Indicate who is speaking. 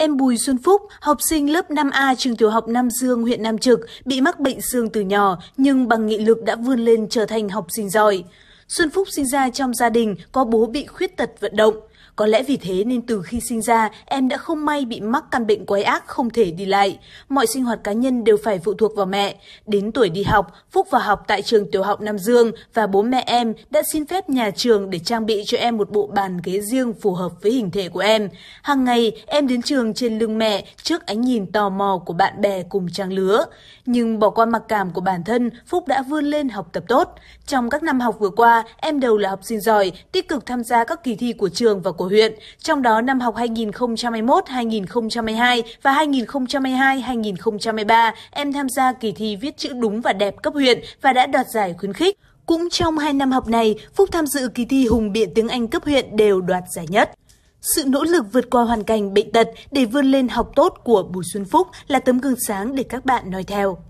Speaker 1: Em Bùi Xuân Phúc, học sinh lớp 5A trường tiểu học Nam Dương, huyện Nam Trực, bị mắc bệnh xương từ nhỏ nhưng bằng nghị lực đã vươn lên trở thành học sinh giỏi. Xuân Phúc sinh ra trong gia đình có bố bị khuyết tật vận động. Có lẽ vì thế nên từ khi sinh ra, em đã không may bị mắc căn bệnh quái ác không thể đi lại. Mọi sinh hoạt cá nhân đều phải phụ thuộc vào mẹ. Đến tuổi đi học, Phúc vào học tại trường tiểu học Nam Dương và bố mẹ em đã xin phép nhà trường để trang bị cho em một bộ bàn ghế riêng phù hợp với hình thể của em. Hàng ngày, em đến trường trên lưng mẹ trước ánh nhìn tò mò của bạn bè cùng trang lứa. Nhưng bỏ qua mặc cảm của bản thân, Phúc đã vươn lên học tập tốt. Trong các năm học vừa qua, em đều là học sinh giỏi, tích cực tham gia các kỳ thi của trường và và của huyện. Trong đó năm học 2021-2022 và 2022-2023, em tham gia kỳ thi viết chữ đúng và đẹp cấp huyện và đã đoạt giải khuyến khích. Cũng trong hai năm học này, Phúc tham dự kỳ thi Hùng Biện tiếng Anh cấp huyện đều đoạt giải nhất. Sự nỗ lực vượt qua hoàn cảnh bệnh tật để vươn lên học tốt của Bùi Xuân Phúc là tấm gương sáng để các bạn nói theo.